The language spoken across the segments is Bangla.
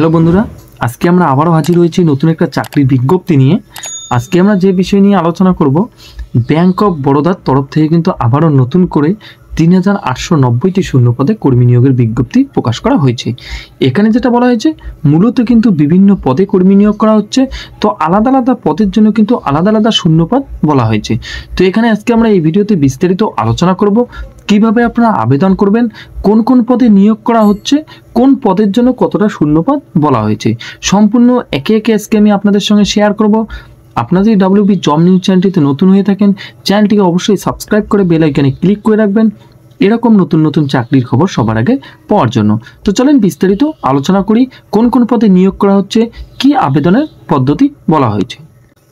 হ্যালো বন্ধুরা আজকে আমরা আবারও হাজির হয়েছি নতুন একটা চাকরির বিজ্ঞপ্তি নিয়ে আজকে আমরা যে বিষয় নিয়ে আলোচনা করব ব্যাংক অফ বরোদার তরফ থেকে কিন্তু আবারও নতুন করে তিন হাজার আটশো নব্বইটি শূন্যপদে কর্মী নিয়োগের বিজ্ঞপ্তি প্রকাশ করা হয়েছে এখানে যেটা বলা হয়েছে মূলত কিন্তু বিভিন্ন পদে কর্মী নিয়োগ করা হচ্ছে তো আলাদা আলাদা পদের জন্য কিন্তু আলাদা আলাদা শূন্যপদ বলা হয়েছে তো এখানে আজকে আমরা এই ভিডিওতে বিস্তারিত আলোচনা করব কিভাবে আপনারা আবেদন করবেন কোন কোন পদে নিয়োগ করা হচ্ছে কোন পদের জন্য কতটা শূন্যপদ বলা হয়েছে সম্পূর্ণ একে একে আজকে আমি আপনাদের সঙ্গে শেয়ার করব আপনারা যদি ডাব্লিউবি জব নিউজ চ্যানেলটিতে নতুন হয়ে থাকেন চ্যানেলটিকে অবশ্যই সাবস্ক্রাইব করে বেল আইকনে ক্লিক করে রাখবেন এরকম নতুন নতুন চাকরির খবর সবার আগে পাওয়ার জন্য তো চলেন বিস্তারিত আলোচনা করি কোন কোন পদে নিয়োগ করা হচ্ছে কি আবেদনের পদ্ধতি বলা হয়েছে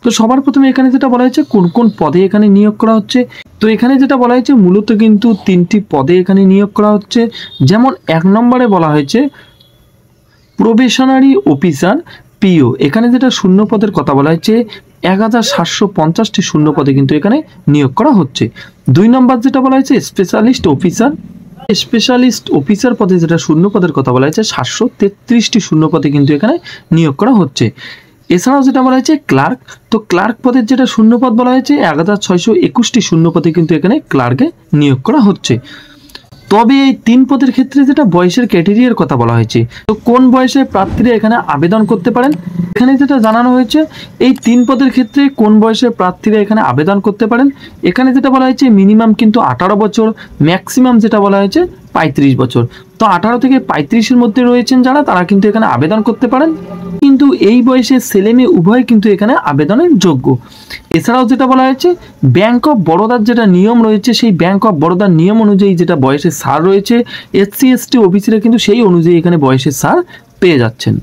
তো সবার প্রথমে এখানে যেটা বলা হয়েছে কোন কোন পদে এখানে নিয়োগ করা হচ্ছে তো এখানে যেটা বলা হয়েছে মূলত কিন্তু তিনটি পদে এখানে নিয়োগ করা হচ্ছে যেমন এক নম্বরে বলা হয়েছে প্রবেশনারি অফিসার পিও এখানে যেটা শূন্য পদের কথা বলা হয়েছে এক হাজার সাতশো পঞ্চাশটি শূন্য পদে কিন্তু এখানে নিয়োগ করা হচ্ছে দুই নম্বর যেটা বলা হয়েছে স্পেশালিস্ট অফিসার স্পেশালিস্ট অফিসার পদে যেটা শূন্য পদের কথা বলা হয়েছে সাতশো তেত্রিশটি শূন্য পদে কিন্তু এখানে নিয়োগ করা হচ্ছে এছাড়াও যেটা বলা হয়েছে ক্লার্ক তো ক্লার্ক পদের যেটা শূন্যপদ বলা হয়েছে এক হাজার ছয়শো একুশটি শূন্যপদে কিন্তু এখানে ক্লার্কে নিয়োগ করা হচ্ছে তবে এই তিন পদের ক্ষেত্রে যেটা বয়সের ক্যাটেরিয়ার কথা বলা হয়েছে তো কোন বয়সে প্রার্থীরা এখানে আবেদন করতে পারেন এখানে যেটা জানানো হয়েছে এই তিন পদের ক্ষেত্রে কোন বয়সে প্রার্থীরা এখানে আবেদন করতে পারেন এখানে যেটা বলা হয়েছে মিনিমাম কিন্তু আঠারো বছর ম্যাক্সিমাম যেটা বলা হয়েছে পঁয়ত্রিশ বছর তো আঠারো থেকে পঁয়ত্রিশের মধ্যে রয়েছেন যারা তারা কিন্তু এখানে আবেদন করতে পারেন কিন্তু এই বয়সে ছেলে মেয়ে উভয় কিন্তু এখানে আবেদনের যোগ্য এছাড়াও যেটা বলা হয়েছে ব্যাংক অফ বরোদার যেটা নিয়ম রয়েছে সেই ব্যাংক অফ বরোদার নিয়ম অনুযায়ী যেটা বয়সের সার রয়েছে এসসি এসটি অফিসিরা কিন্তু সেই অনুযায়ী এখানে বয়সের সার পেয়ে যাচ্ছেন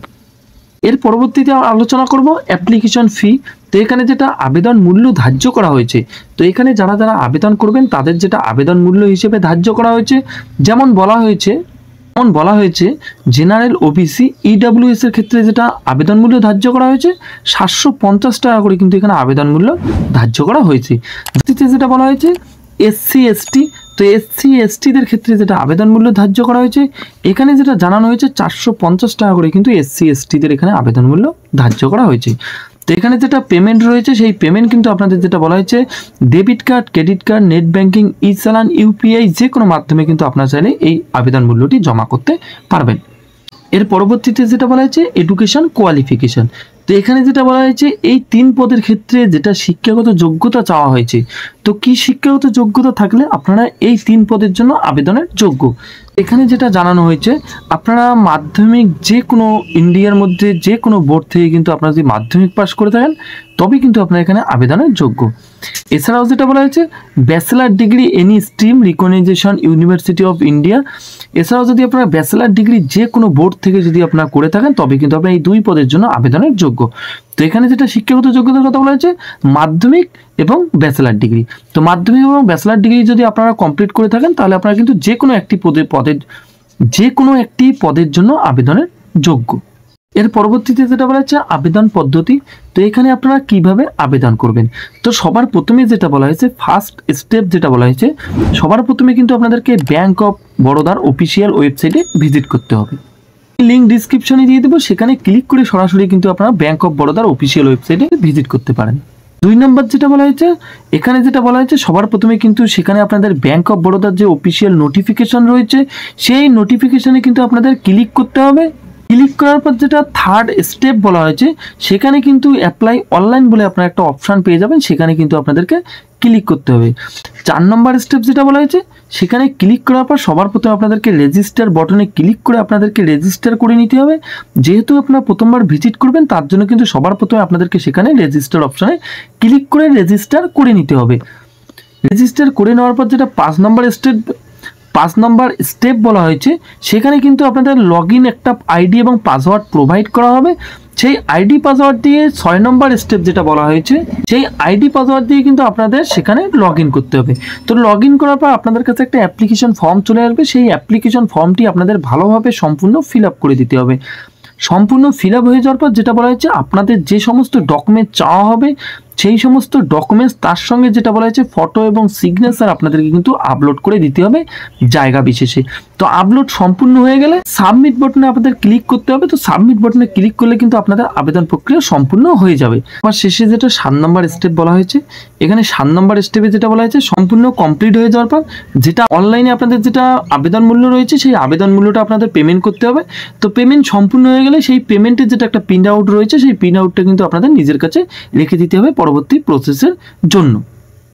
এর পরবর্তীতে আলোচনা করব অ্যাপ্লিকেশন ফি তো এখানে যেটা আবেদন মূল্য ধার্য করা হয়েছে তো এখানে যারা যারা আবেদন করবেন তাদের যেটা আবেদন মূল্য হিসেবে ধার্য করা হয়েছে যেমন বলা হয়েছে যেমন বলা হয়েছে জেনারেল ওবিসি ইডাব্লিউএস e এর ক্ষেত্রে যেটা আবেদন মূল্য ধার্য করা হয়েছে সাতশো পঞ্চাশ টাকা করে কিন্তু এখানে আবেদন মূল্য ধার্য করা হয়েছে যেটা বলা হয়েছে এসসি এসটি তো এসসি এসটিদের ক্ষেত্রে যেটা আবেদন মূল্য ধার্য করা হয়েছে এখানে যেটা জানানো হয়েছে চারশো টাকা করে কিন্তু এসসি এসটিদের এখানে আবেদন মূল্য ধার্য করা হয়েছে তো এখানে যেটা পেমেন্ট রয়েছে সেই পেমেন্ট কিন্তু আপনাদের যেটা বলা হয়েছে debit card credit card net banking e challan UPI যে কোনো মাধ্যমে কিন্তু আপনার চাইলে এই আবেদন মূল্যটি জমা করতে পারবেন এর পরবর্তীতে যেটা বলা হয়েছে এডুকেশন কোয়ালিফিকেশন তো এখানে যেটা বলা হয়েছে এই তিন পদের ক্ষেত্রে যেটা শিক্ষাগত যোগ্যতা চাওয়া হয়েছে তো কি শিক্ষাগত যোগ্যতা থাকলে আপনারা এই তিন পদের জন্য আবেদনের যোগ্য এখানে যেটা জানানো হয়েছে আপনারা মাধ্যমিক যে কোনো ইন্ডিয়ার মধ্যে যে কোনো বোর্ড থেকে কিন্তু আপনারা যদি মাধ্যমিক পাস করে থাকেন তবে কিন্তু আপনার এখানে আবেদনের যোগ্য এছাড়াও যেটা বলা হয়েছে bachelor degree any stream recognisation university of India এছাড়াও যদি আপনারা ব্যাচেলার ডিগ্রি যে কোনো বোর্ড থেকে যদি আপনারা করে থাকেন তবে কিন্তু আপনার এই দুই পদের জন্য আবেদনের যোগ্য তো এখানে যেটা শিক্ষাগত যোগ্যতার কথা বলা হয়েছে মাধ্যমিক এবং ব্যাচেলার ডিগ্রি তো মাধ্যমিক এবং ব্যাচেলার ডিগ্রি যদি আপনারা কমপ্লিট করে থাকেন তাহলে আপনারা কিন্তু যে কোনো একটি পদে পদের যে কোনো একটি পদের জন্য আবেদনের যোগ্য এর পরবর্তীতে যেটা বলা হচ্ছে আবেদন পদ্ধতি তো এখানে আপনারা কিভাবে আবেদন করবেন তো সবার প্রথমে যেটা বলা হয়েছে ফার্স্ট স্টেপ যেটা বলা হয়েছে সবার প্রথমে কিন্তু আপনাদেরকে ব্যাংক অফ বরোদার অফিসিয়াল ওয়েবসাইটে ভিজিট করতে হবে লিঙ্ক ডিসক্রিপশনে দিয়ে দেবো সেখানে ক্লিক করে সরাসরি কিন্তু আপনারা ব্যাঙ্ক অফ বরোদার অফিসিয়াল ওয়েবসাইটে ভিজিট করতে পারেন দুই নম্বর যেটা বলা হয়েছে এখানে যেটা বলা হয়েছে সবার প্রথমে কিন্তু সেখানে আপনাদের ব্যাঙ্ক অফ বরোদার যে অফিসিয়াল নোটিফিকেশন রয়েছে সেই নোটিফিকেশনে কিন্তু আপনাদের ক্লিক করতে হবে ক্লিক করার পর যেটা থার্ড স্টেপ বলা হয়েছে সেখানে কিন্তু অ্যাপ্লাই অনলাইন বলে আপনার একটা অপশান পেয়ে যাবেন সেখানে কিন্তু আপনাদেরকে ক্লিক করতে হবে চার নম্বর স্টেপ যেটা বলা হয়েছে সেখানে ক্লিক করার পর সবার প্রথমে আপনাদেরকে রেজিস্টার বটনে ক্লিক করে আপনাদেরকে রেজিস্টার করে নিতে হবে যেহেতু আপনারা প্রথমবার ভিজিট করবেন তার জন্য কিন্তু সবার প্রথমে আপনাদেরকে সেখানে রেজিস্টার অপশানে ক্লিক করে রেজিস্টার করে নিতে হবে রেজিস্টার করে নেওয়ার পর যেটা পাঁচ নম্বর স্টেপ পাঁচ নম্বর স্টেপ বলা হয়েছে সেখানে কিন্তু আপনাদের লগ একটা আইডি এবং পাসওয়ার্ড প্রোভাইড করা হবে সেই আইডি পাসওয়ার্ড দিয়ে ছয় নম্বর স্টেপ যেটা বলা হয়েছে সেই আইডি পাসওয়ার্ড দিয়ে কিন্তু আপনাদের সেখানে লগ করতে হবে তো লগ করার পর আপনাদের কাছে একটা অ্যাপ্লিকেশন ফর্ম চলে আসবে সেই অ্যাপ্লিকেশন ফর্মটি আপনাদের ভালোভাবে সম্পূর্ণ ফিল করে দিতে হবে সম্পূর্ণ ফিল হয়ে যাওয়ার পর যেটা বলা হয়েছে আপনাদের যে সমস্ত ডকুমেন্ট চাওয়া হবে সেই সমস্ত ডকুমেন্টস তার সঙ্গে যেটা বলা হয়েছে ফটো এবং সিগনেচার আপনাদেরকে কিন্তু আপলোড করে দিতে হবে জায়গা বিশেষে তো আপলোড সম্পূর্ণ হয়ে গেলে সাবমিট বটনে আপনাদের ক্লিক করতে হবে তো সাবমিট বটনে ক্লিক করলে কিন্তু আপনাদের আবেদন প্রক্রিয়া সম্পূর্ণ হয়ে যাবে আমার শেষে যেটা সাত নম্বর স্টেপ বলা হয়েছে এখানে সাত নম্বর স্টেপে যেটা বলা হয়েছে সম্পূর্ণ কমপ্লিট হয়ে যাওয়ার পর যেটা অনলাইনে আপনাদের যেটা আবেদন মূল্য রয়েছে সেই আবেদন মূল্যটা আপনাদের পেমেন্ট করতে হবে তো পেমেন্ট সম্পূর্ণ হয়ে গেলে সেই পেমেন্টের যেটা একটা প্রিন্ট আউট রয়েছে সেই প্রিন্ট আউটটা কিন্তু আপনাদের নিজের কাছে রেখে দিতে হবে পরবর্তী প্রসেসের জন্য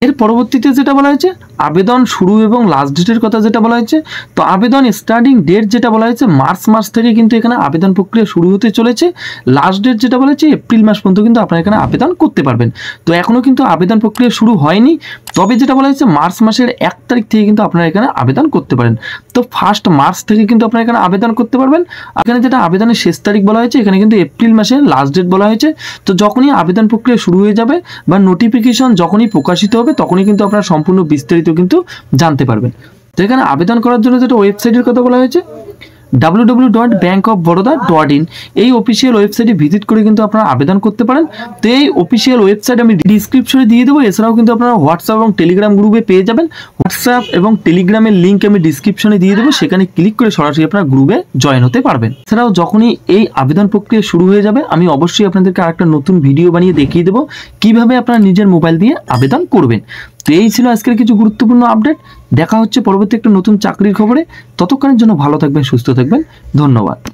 এর পরবর্তীতে যেটা বলা হয়েছে আবেদন শুরু এবং লাস্ট ডেটের কথা যেটা বলা হয়েছে তো আবেদন স্টার্টিং ডেট যেটা বলা হয়েছে মার্চ মাস থেকে কিন্তু এখানে আবেদন প্রক্রিয়া শুরু হতে চলেছে লাস্ট ডেট যেটা বলা হয়েছে এপ্রিল মাস পর্যন্ত কিন্তু আপনারা এখানে আবেদন করতে পারবেন তো এখনও কিন্তু আবেদন প্রক্রিয়া শুরু হয়নি তবে যেটা বলা হয়েছে মার্চ মাসের এক তারিখ থেকে কিন্তু আপনারা এখানে আবেদন করতে পারেন তো ফার্স্ট মার্চ থেকে কিন্তু আপনারা এখানে আবেদন করতে পারবেন এখানে যেটা আবেদনের শেষ তারিখ বলা হয়েছে এখানে কিন্তু এপ্রিল মাসের লাস্ট ডেট বলা হয়েছে তো যখনই আবেদন প্রক্রিয়া শুরু হয়ে যাবে বা নোটিফিকেশন যখনই প্রকাশিত হবে হবে তখনই কিন্তু আপনারা সম্পূর্ণ বিস্তারিত কিন্তু জানতে পারবেন তো এখানে আবেদন করার জন্য যেটা ওয়েবসাইটের কথা বলা হয়েছে W W dot bank of Baroda dot in এই অফিসিয়াল ওয়েবসাইটে ভিজিট করে কিন্তু আপনারা আবেদন করতে পারেন তো এই অফিসিয়াল ওয়েবসাইট আমি ডিসক্রিপশনে দিয়ে দেবো এছাড়াও কিন্তু আপনারা হোয়াটসঅ্যাপ এবং টেলিগ্রাম গ্রুপে পেয়ে যাবেন হোয়াটসঅ্যাপ এবং টেলিগ্রামের লিঙ্ক আমি ডিসক্রিপশনে দিয়ে দেবো সেখানে ক্লিক করে সরাসরি আপনারা গ্রুপে জয়েন হতে পারবেন এছাড়াও যখনই এই আবেদন প্রক্রিয়া শুরু হয়ে যাবে আমি অবশ্যই আপনাদেরকে আরেকটা নতুন ভিডিও বানিয়ে দেখিয়ে দেবো কিভাবে আপনারা নিজের মোবাইল দিয়ে আবেদন করবেন তো এই ছিল আজকের কিছু গুরুত্বপূর্ণ আপডেট দেখা হচ্ছে পরবর্তী একটা নতুন চাকরির খবরে ততক্ষণের জন্য ভালো থাকবেন সুস্থ থাকবেন ধন্যবাদ